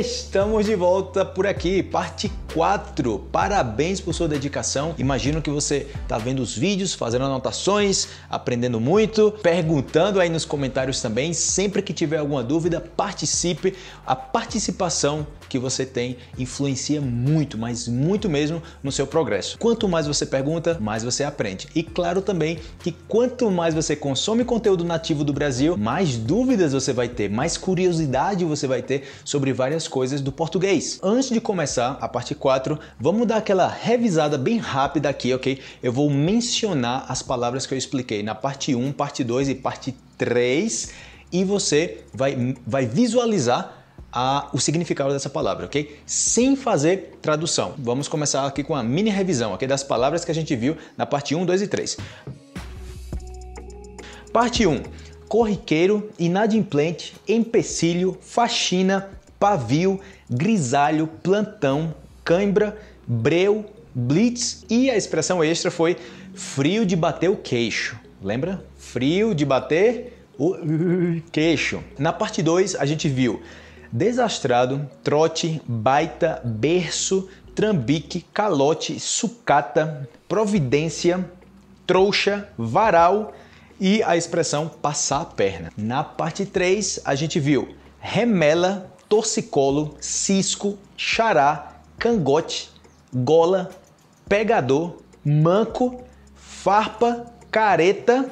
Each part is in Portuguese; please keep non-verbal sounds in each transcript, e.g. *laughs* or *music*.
Estamos de volta por aqui, parte 4. Parabéns por sua dedicação. Imagino que você está vendo os vídeos, fazendo anotações, aprendendo muito, perguntando aí nos comentários também. Sempre que tiver alguma dúvida, participe. A participação que você tem influencia muito, mas muito mesmo no seu progresso. Quanto mais você pergunta, mais você aprende. E claro também que quanto mais você consome conteúdo nativo do Brasil, mais dúvidas você vai ter, mais curiosidade você vai ter sobre várias coisas do português. Antes de começar a parte 4, vamos dar aquela revisada bem rápida aqui, ok? Eu vou mencionar as palavras que eu expliquei na parte 1, parte 2 e parte 3 e você vai, vai visualizar a, o significado dessa palavra, ok? Sem fazer tradução. Vamos começar aqui com a mini revisão ok? das palavras que a gente viu na parte 1, 2 e 3. Parte 1. Corriqueiro, inadimplente, empecilho, faxina, pavio, grisalho, plantão, cãibra, breu, blitz e a expressão extra foi frio de bater o queixo. Lembra? Frio de bater o queixo. Na parte 2, a gente viu desastrado, trote, baita, berço, trambique, calote, sucata, providência, trouxa, varal e a expressão passar a perna. Na parte 3, a gente viu remela, torcicolo, cisco, xará, cangote, gola, pegador, manco, farpa, careta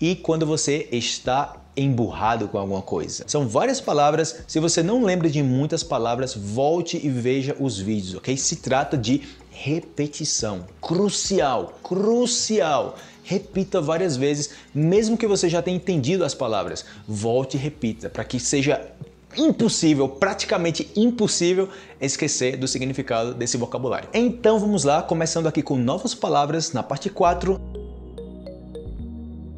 e quando você está emburrado com alguma coisa. São várias palavras, se você não lembra de muitas palavras, volte e veja os vídeos, ok? Se trata de repetição. Crucial, crucial. Repita várias vezes, mesmo que você já tenha entendido as palavras. Volte e repita, para que seja impossível, praticamente impossível esquecer do significado desse vocabulário. Então vamos lá, começando aqui com novas palavras na parte 4.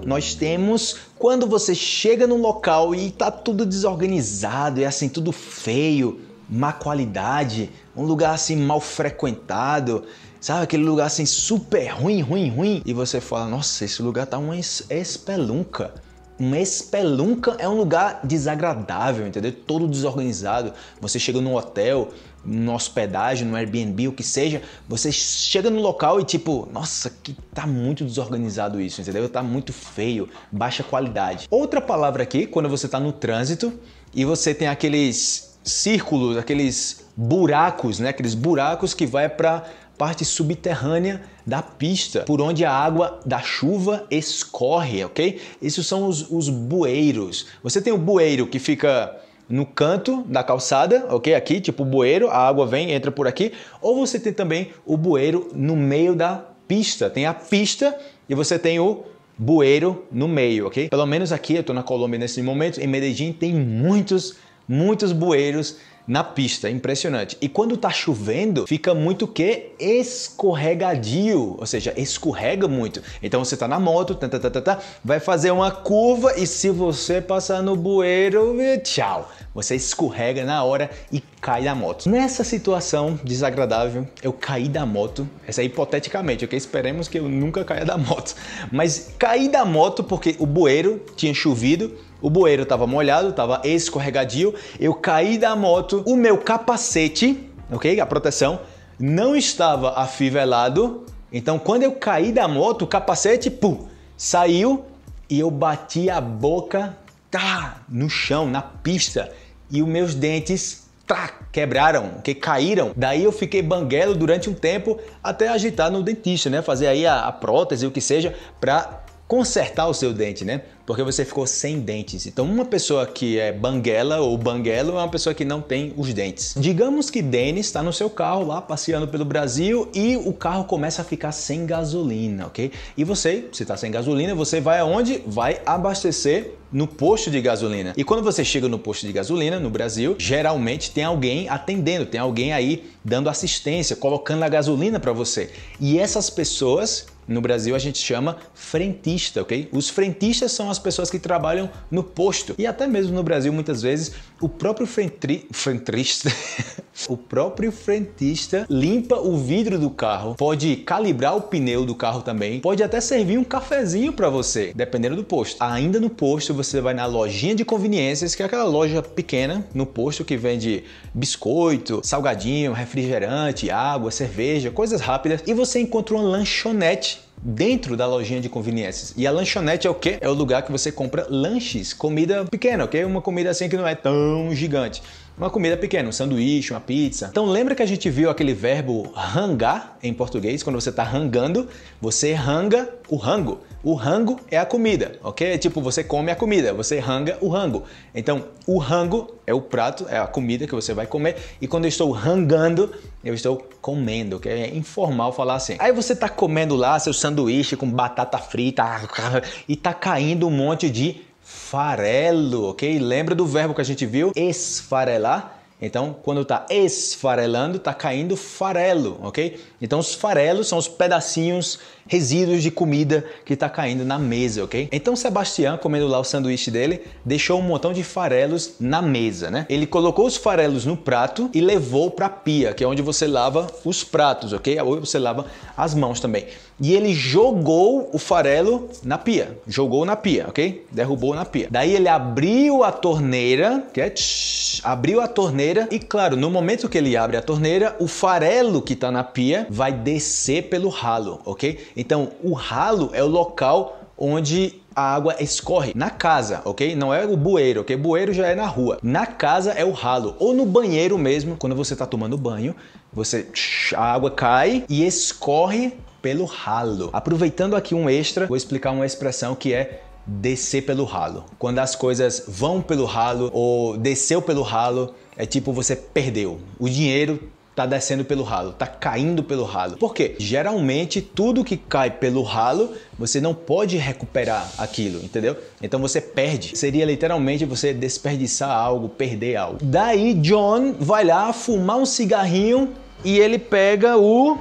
Nós temos quando você chega num local e tá tudo desorganizado, é assim, tudo feio, má qualidade, um lugar assim mal frequentado, sabe? Aquele lugar assim super ruim, ruim, ruim. E você fala, nossa, esse lugar tá uma espelunca uma espelunca é um lugar desagradável, entendeu? Todo desorganizado. Você chega num hotel, numa hospedagem, num Airbnb, o que seja, você chega no local e tipo, nossa, que tá muito desorganizado isso, entendeu? Tá muito feio, baixa qualidade. Outra palavra aqui, quando você tá no trânsito e você tem aqueles círculos, aqueles buracos, né? Aqueles buracos que vai para parte subterrânea da pista, por onde a água da chuva escorre, ok? Esses são os, os bueiros. Você tem o bueiro que fica no canto da calçada, ok? Aqui, tipo bueiro, a água vem, entra por aqui. Ou você tem também o bueiro no meio da pista. Tem a pista e você tem o bueiro no meio, ok? Pelo menos aqui, eu tô na Colômbia nesse momento, em Medellín tem muitos, muitos bueiros na pista, impressionante. E quando tá chovendo, fica muito que escorregadio, ou seja, escorrega muito. Então você tá na moto, tá, tá, tá, tá, vai fazer uma curva e se você passar no bueiro, tchau. Você escorrega na hora e cai da moto. Nessa situação desagradável, eu caí da moto. Essa é hipoteticamente, ok? Esperemos que eu nunca caia da moto. Mas caí da moto porque o bueiro tinha chovido o bueiro estava molhado, estava escorregadio. Eu caí da moto, o meu capacete, ok? A proteção não estava afivelado. Então, quando eu caí da moto, o capacete, pum, saiu e eu bati a boca tá no chão, na pista, e os meus dentes tá quebraram, que caíram. Daí eu fiquei banguelo durante um tempo até agitar no dentista, né? Fazer aí a, a prótese, o que seja, para consertar o seu dente, né? Porque você ficou sem dentes. Então, uma pessoa que é banguela ou banguelo é uma pessoa que não tem os dentes. Digamos que Denis está no seu carro lá passeando pelo Brasil e o carro começa a ficar sem gasolina, ok? E você, se está sem gasolina, você vai aonde? Vai abastecer no posto de gasolina. E quando você chega no posto de gasolina no Brasil, geralmente tem alguém atendendo, tem alguém aí dando assistência, colocando a gasolina para você. E essas pessoas no Brasil a gente chama frentista, ok? Os frentistas são as pessoas que trabalham no posto. E até mesmo no Brasil, muitas vezes, o próprio frentri... frentista. *laughs* o próprio frentista limpa o vidro do carro, pode calibrar o pneu do carro também, pode até servir um cafezinho para você, dependendo do posto. Ainda no posto, você vai na lojinha de conveniências, que é aquela loja pequena no posto que vende biscoito, salgadinho, refrigerante, água, cerveja, coisas rápidas, e você encontra uma lanchonete dentro da lojinha de conveniências. E a lanchonete é o quê? É o lugar que você compra lanches, comida pequena, ok? Uma comida assim que não é tão gigante. Uma comida pequena, um sanduíche, uma pizza. Então lembra que a gente viu aquele verbo rangar em português? Quando você está rangando, você ranga o rango. O rango é a comida, ok? É tipo, você come a comida, você ranga o rango. Então, o rango é o prato, é a comida que você vai comer. E quando eu estou rangando, eu estou comendo, ok? É informal falar assim. Aí você tá comendo lá seu sanduíche com batata frita *laughs* e tá caindo um monte de farelo, ok? Lembra do verbo que a gente viu? Esfarelar então, quando está esfarelando, está caindo farelo, ok? Então, os farelos são os pedacinhos, resíduos de comida que está caindo na mesa, ok? Então, Sebastião, comendo lá o sanduíche dele, deixou um montão de farelos na mesa, né? Ele colocou os farelos no prato e levou para a pia, que é onde você lava os pratos, ok? É Ou você lava as mãos também. E ele jogou o farelo na pia, jogou na pia, ok? Derrubou na pia. Daí ele abriu a torneira, que é tsh, abriu a torneira torneira e claro, no momento que ele abre a torneira, o farelo que está na pia vai descer pelo ralo, ok? Então o ralo é o local onde a água escorre na casa, ok? Não é o bueiro, ok? Bueiro já é na rua. Na casa é o ralo ou no banheiro mesmo, quando você está tomando banho, você a água cai e escorre pelo ralo. Aproveitando aqui um extra, vou explicar uma expressão que é descer pelo ralo. Quando as coisas vão pelo ralo ou desceu pelo ralo, é tipo você perdeu. O dinheiro tá descendo pelo ralo, tá caindo pelo ralo. Por quê? Geralmente tudo que cai pelo ralo, você não pode recuperar aquilo, entendeu? Então você perde. Seria literalmente você desperdiçar algo, perder algo. Daí John vai lá fumar um cigarrinho e ele pega o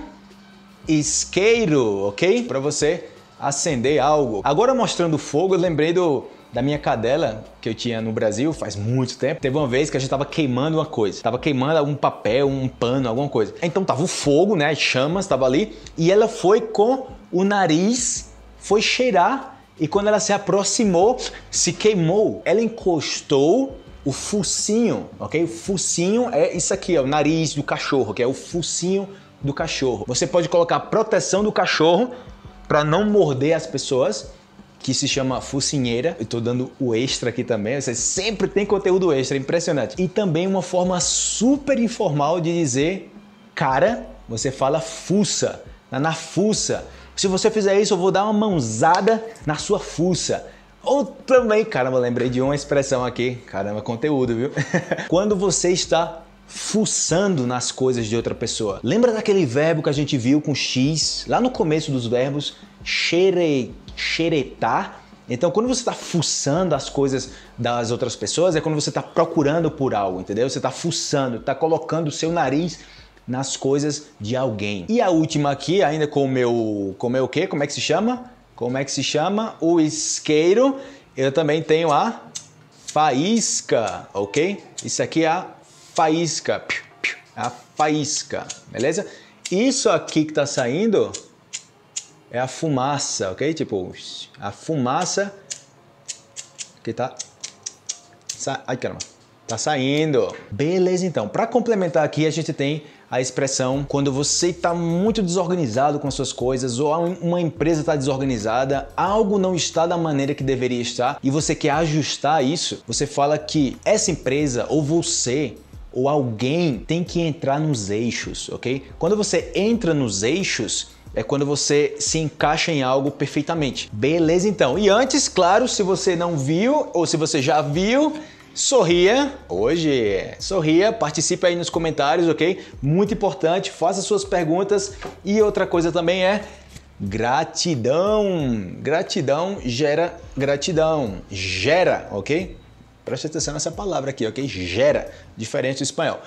isqueiro, OK? Para você acender algo. Agora mostrando fogo, eu lembrei do da minha cadela que eu tinha no Brasil faz muito tempo. Teve uma vez que a gente tava queimando uma coisa. Tava queimando um papel, um pano, alguma coisa. Então tava o fogo, né? As chamas tava ali. E ela foi com o nariz, foi cheirar. E quando ela se aproximou, se queimou. Ela encostou o focinho, ok? O focinho é isso aqui, ó, o nariz do cachorro, que é o focinho do cachorro. Você pode colocar proteção do cachorro para não morder as pessoas que se chama Focinheira. Eu tô dando o extra aqui também. Você sempre tem conteúdo extra, é impressionante. E também uma forma super informal de dizer cara, você fala fuça, na, na fuça. Se você fizer isso, eu vou dar uma mãozada na sua fuça. Ou também, caramba, lembrei de uma expressão aqui, caramba, conteúdo, viu? *laughs* Quando você está fuçando nas coisas de outra pessoa. Lembra daquele verbo que a gente viu com X lá no começo dos verbos? xere, xeretar. Então, quando você está fuçando as coisas das outras pessoas, é quando você está procurando por algo, entendeu? Você está fuçando, está colocando o seu nariz nas coisas de alguém. E a última aqui, ainda com o meu. Com o meu quê? Como é que se chama? Como é que se chama? O isqueiro. Eu também tenho a faísca, ok? Isso aqui é a faísca. A faísca, beleza? Isso aqui que está saindo é a fumaça, ok? Tipo, a fumaça que tá. Ai, caramba. Tá saindo. Beleza, então. Para complementar aqui, a gente tem a expressão quando você está muito desorganizado com suas coisas ou uma empresa está desorganizada, algo não está da maneira que deveria estar e você quer ajustar isso, você fala que essa empresa ou você ou alguém tem que entrar nos eixos, ok? Quando você entra nos eixos, é quando você se encaixa em algo perfeitamente. Beleza então. E antes, claro, se você não viu ou se você já viu, sorria hoje. Sorria, participe aí nos comentários, ok? Muito importante, faça suas perguntas. E outra coisa também é gratidão. Gratidão gera gratidão. Gera, ok? Preste atenção nessa palavra aqui, ok? Gera, diferente do espanhol.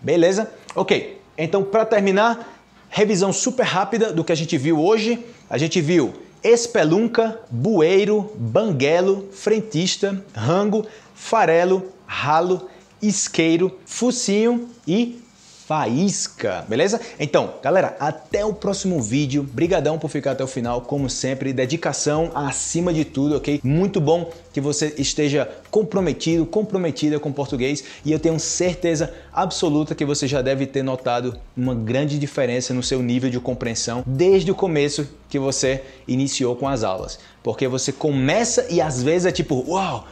Beleza? Ok, então para terminar, Revisão super rápida do que a gente viu hoje. A gente viu espelunca, bueiro, banguelo, frentista, rango, farelo, ralo, isqueiro, focinho e faísca, beleza? Então, galera, até o próximo vídeo. Brigadão por ficar até o final, como sempre. Dedicação acima de tudo, ok? Muito bom que você esteja comprometido, comprometida com português e eu tenho certeza absoluta que você já deve ter notado uma grande diferença no seu nível de compreensão desde o começo que você iniciou com as aulas. Porque você começa e às vezes é tipo, uau, wow,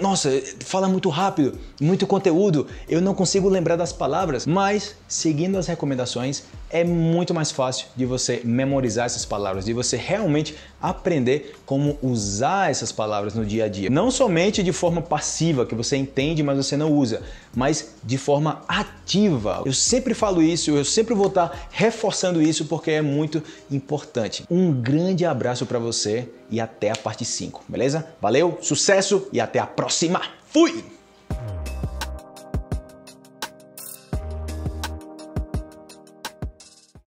nossa, fala muito rápido, muito conteúdo, eu não consigo lembrar das palavras, mas seguindo as recomendações é muito mais fácil de você memorizar essas palavras, de você realmente aprender como usar essas palavras no dia a dia. Não somente de forma passiva, que você entende, mas você não usa, mas de forma ativa. Eu sempre falo isso, eu sempre vou estar reforçando isso porque é muito importante. Um grande abraço para você e até a parte 5, beleza? Valeu, sucesso e até a próxima. Fui!